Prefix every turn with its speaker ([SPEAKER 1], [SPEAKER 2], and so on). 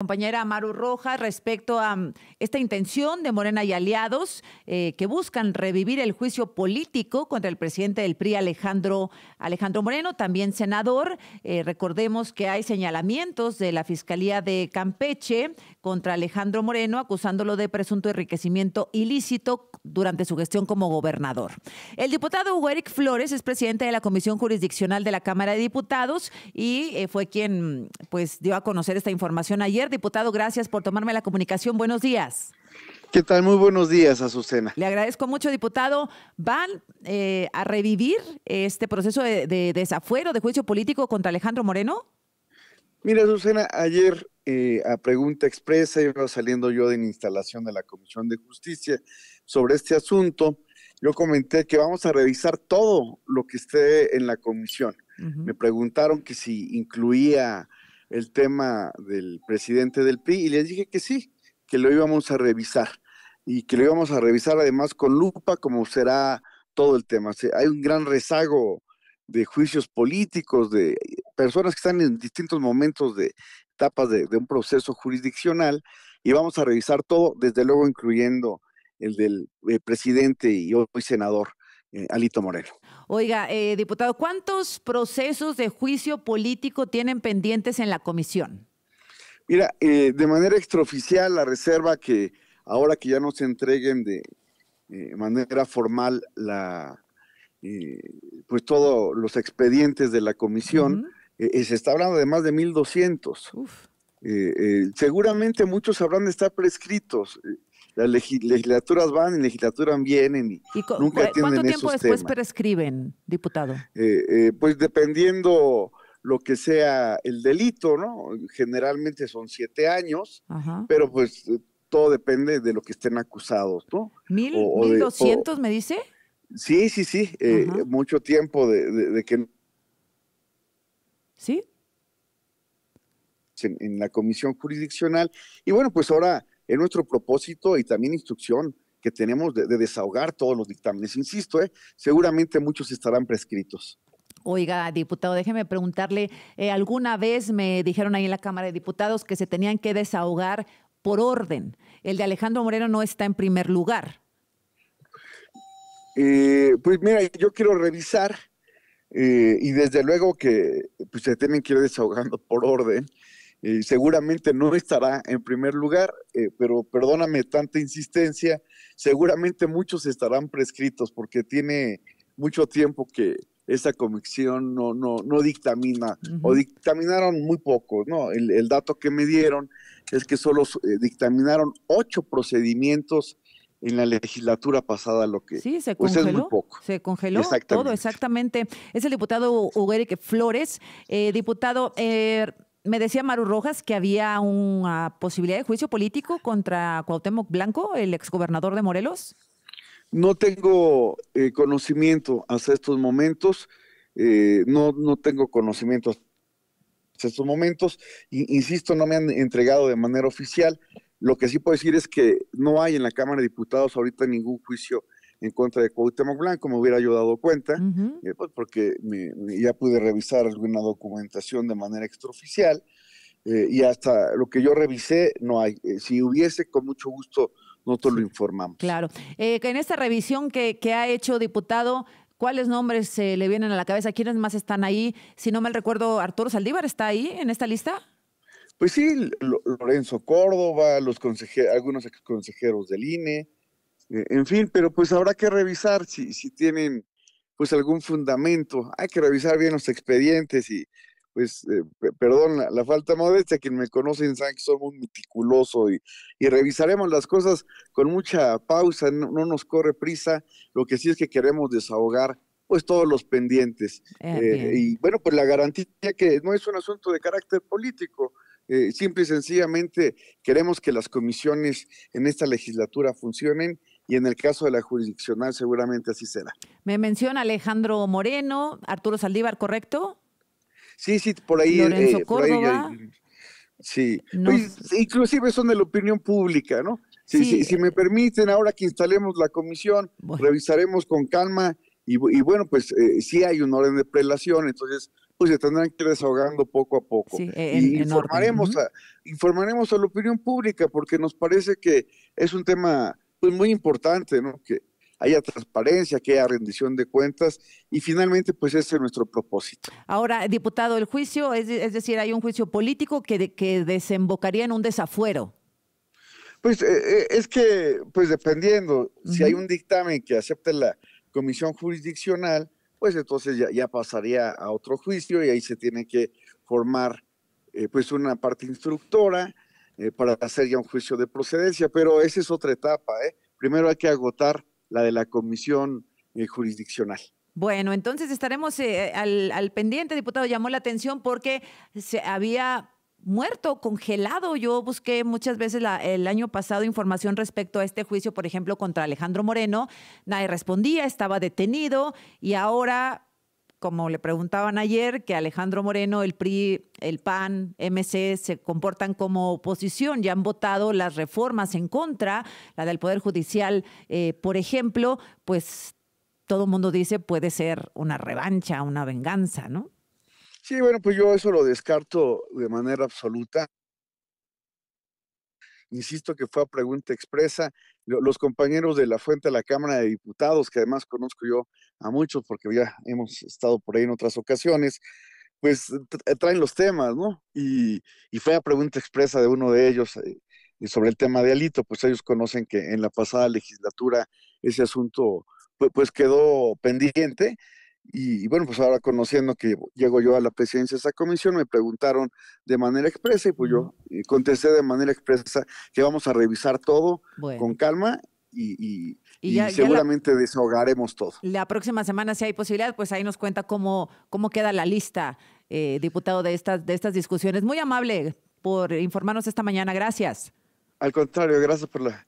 [SPEAKER 1] compañera Maru Rojas respecto a mm, esta intención de Morena y aliados eh, que buscan revivir el juicio político contra el presidente del PRI Alejandro Alejandro Moreno, también senador. Eh, recordemos que hay señalamientos de la Fiscalía de Campeche contra Alejandro Moreno acusándolo de presunto enriquecimiento ilícito durante su gestión como gobernador. El diputado Hugo Flores es presidente de la Comisión Jurisdiccional de la Cámara de Diputados y eh, fue quien mm, pues dio a conocer esta información ayer Diputado, gracias por tomarme la comunicación. Buenos días.
[SPEAKER 2] ¿Qué tal? Muy buenos días, Azucena.
[SPEAKER 1] Le agradezco mucho, diputado. ¿Van eh, a revivir este proceso de, desafuero, de juicio político contra Alejandro Moreno?
[SPEAKER 2] Mira, Azucena, ayer eh, a pregunta expresa iba saliendo yo de la instalación de la Comisión de Justicia sobre este asunto. Yo comenté que vamos a revisar todo lo que esté en la comisión. Me preguntaron que si incluía el tema del presidente del PRI y les dije que sí, que lo íbamos a revisar y que lo íbamos a revisar además con lupa como será todo el tema. Hay un gran rezago de juicios políticos, de personas que están en distintos momentos de etapas de, un proceso jurisdiccional y vamos a revisar todo, desde luego incluyendo el del eh, presidente y hoy senador eh, Alito Moreno.
[SPEAKER 1] Oiga, eh, diputado, ¿cuántos procesos de juicio político tienen pendientes en la comisión?
[SPEAKER 2] Mira, eh, de manera extraoficial, la reserva que ahora que ya no se entreguen de eh, manera formal la, pues todos los expedientes de la comisión, se está hablando de más de 1.200. Seguramente muchos habrán de estar prescritos las legislaturas van y legislaturas vienen y, nunca tienen ¿Cuánto tiempo después
[SPEAKER 1] prescriben, diputado?
[SPEAKER 2] Eh, eh, pues dependiendo lo que sea el delito, ¿no? Generalmente son siete años, pero pues eh, todo depende de lo que estén acusados, ¿no? ¿Mil, mil doscientos, me dice? Sí, sí, sí, mucho tiempo de, que... ¿Sí? en, la comisión jurisdiccional. Y bueno, pues ahora es nuestro propósito y también instrucción que tenemos de, desahogar todos los dictámenes. Insisto, ¿eh? seguramente muchos estarán prescritos.
[SPEAKER 1] Oiga, diputado, déjeme preguntarle, eh, alguna vez me dijeron ahí en la Cámara de Diputados que se tenían que desahogar por orden. El de Alejandro Moreno no está en primer lugar.
[SPEAKER 2] Eh, pues mira, yo quiero revisar y desde luego que pues, se tienen que ir desahogando por orden. Eh, seguramente no estará en primer lugar, eh, pero perdóname tanta insistencia, seguramente muchos estarán prescritos porque tiene mucho tiempo que esa comisión no, no, no dictamina o dictaminaron muy poco. ¿no? El, dato que me dieron es que solo eh, dictaminaron ocho procedimientos en la legislatura
[SPEAKER 1] pasada lo que sí, se pues, congeló, poco. Se congeló todo, exactamente. Es el diputado Uguerique Flores, diputado, eh, me decía Maru Rojas que había una posibilidad de juicio político contra Cuauhtémoc Blanco, el exgobernador de Morelos.
[SPEAKER 2] No tengo eh, conocimiento hasta estos momentos, eh, no, no tengo conocimiento hasta estos momentos, insisto, no me han entregado de manera oficial. Lo que sí puedo decir es que no hay en la Cámara de Diputados ahorita ningún juicio en contra de Cuauhtémoc Blanco, me hubiera yo dado cuenta, eh, pues, porque ya pude revisar alguna documentación de manera extraoficial eh, y hasta lo que yo revisé no hay. Eh, si hubiese, con mucho gusto, nosotros lo informamos.
[SPEAKER 1] Claro. en esta revisión que, ha hecho diputado, ¿cuáles nombres le vienen a la cabeza? ¿Quiénes más están ahí? Si no mal recuerdo, Arturo Saldívar está ahí en esta lista.
[SPEAKER 2] Pues sí, Lorenzo Córdoba, los algunos ex consejeros del INE, eh, en fin, pero pues habrá que revisar si, si tienen pues algún fundamento. Hay que revisar bien los expedientes y pues, eh, perdón, la, falta de modestia, quien me conocen saben que soy muy meticuloso y, revisaremos las cosas con mucha pausa, no, nos corre prisa, lo que sí es que queremos desahogar pues todos los pendientes. Eh, y bueno, pues la garantía que no es un asunto de carácter político, simple y sencillamente queremos que las comisiones en esta legislatura funcionen y en el caso de la jurisdiccional seguramente así será.
[SPEAKER 1] Me menciona Alejandro Moreno, Arturo Saldívar, ¿correcto?
[SPEAKER 2] Sí, sí, por ahí. Eh, sí, inclusive son de la opinión pública, ¿no? Sí, sí. Si, me permiten, ahora que instalemos la comisión, revisaremos con calma y, bueno, pues eh, sí hay un orden de prelación, entonces pues se tendrán que ir desahogando poco a poco. y informaremos, informaremos a la opinión pública porque nos parece que es un tema pues muy importante, ¿no? Que haya transparencia, que haya rendición de cuentas y finalmente pues ese es nuestro propósito.
[SPEAKER 1] Ahora, diputado, el juicio, es, decir, hay un juicio político que, que desembocaría en un desafuero.
[SPEAKER 2] Pues eh, eh, es que, pues dependiendo, si hay un dictamen que acepte la comisión jurisdiccional, pues entonces ya, pasaría a otro juicio y ahí se tiene que formar eh, pues una parte instructora eh, para hacer ya un juicio de procedencia, pero esa es otra etapa. ¿eh? Primero hay que agotar la de la comisión eh, jurisdiccional.
[SPEAKER 1] Bueno, entonces estaremos eh, al, pendiente, diputado. Llamó la atención porque se había muerto, congelado. Yo busqué muchas veces el año pasado información respecto a este juicio, por ejemplo, contra Alejandro Moreno. Nadie respondía, estaba detenido y ahora como le preguntaban ayer, que Alejandro Moreno, el PRI, el PAN, MC se comportan como oposición, ya han votado las reformas en contra, la del Poder Judicial, eh, por ejemplo, pues todo el mundo dice puede ser una revancha, una venganza, ¿no?
[SPEAKER 2] Sí, bueno, pues yo eso lo descarto de manera absoluta insisto que fue a pregunta expresa, los compañeros de la fuente de la Cámara de Diputados, que además conozco yo a muchos porque ya hemos estado por ahí en otras ocasiones, pues traen los temas, ¿no? Y, fue a pregunta expresa de uno de ellos eh, sobre el tema de Alito, pues ellos conocen que en la pasada legislatura ese asunto pues, pues quedó pendiente y, bueno, pues ahora conociendo que llego yo a la presidencia de esa comisión, me preguntaron de manera expresa y pues yo eh, contesté de manera expresa que vamos a revisar todo con calma y,
[SPEAKER 1] seguramente
[SPEAKER 2] desahogaremos todo.
[SPEAKER 1] La próxima semana, si hay posibilidad, pues ahí nos cuenta cómo, cómo queda la lista, eh, diputado, de estas, de estas discusiones. Muy amable por informarnos esta mañana. Gracias.
[SPEAKER 2] Al contrario, gracias por la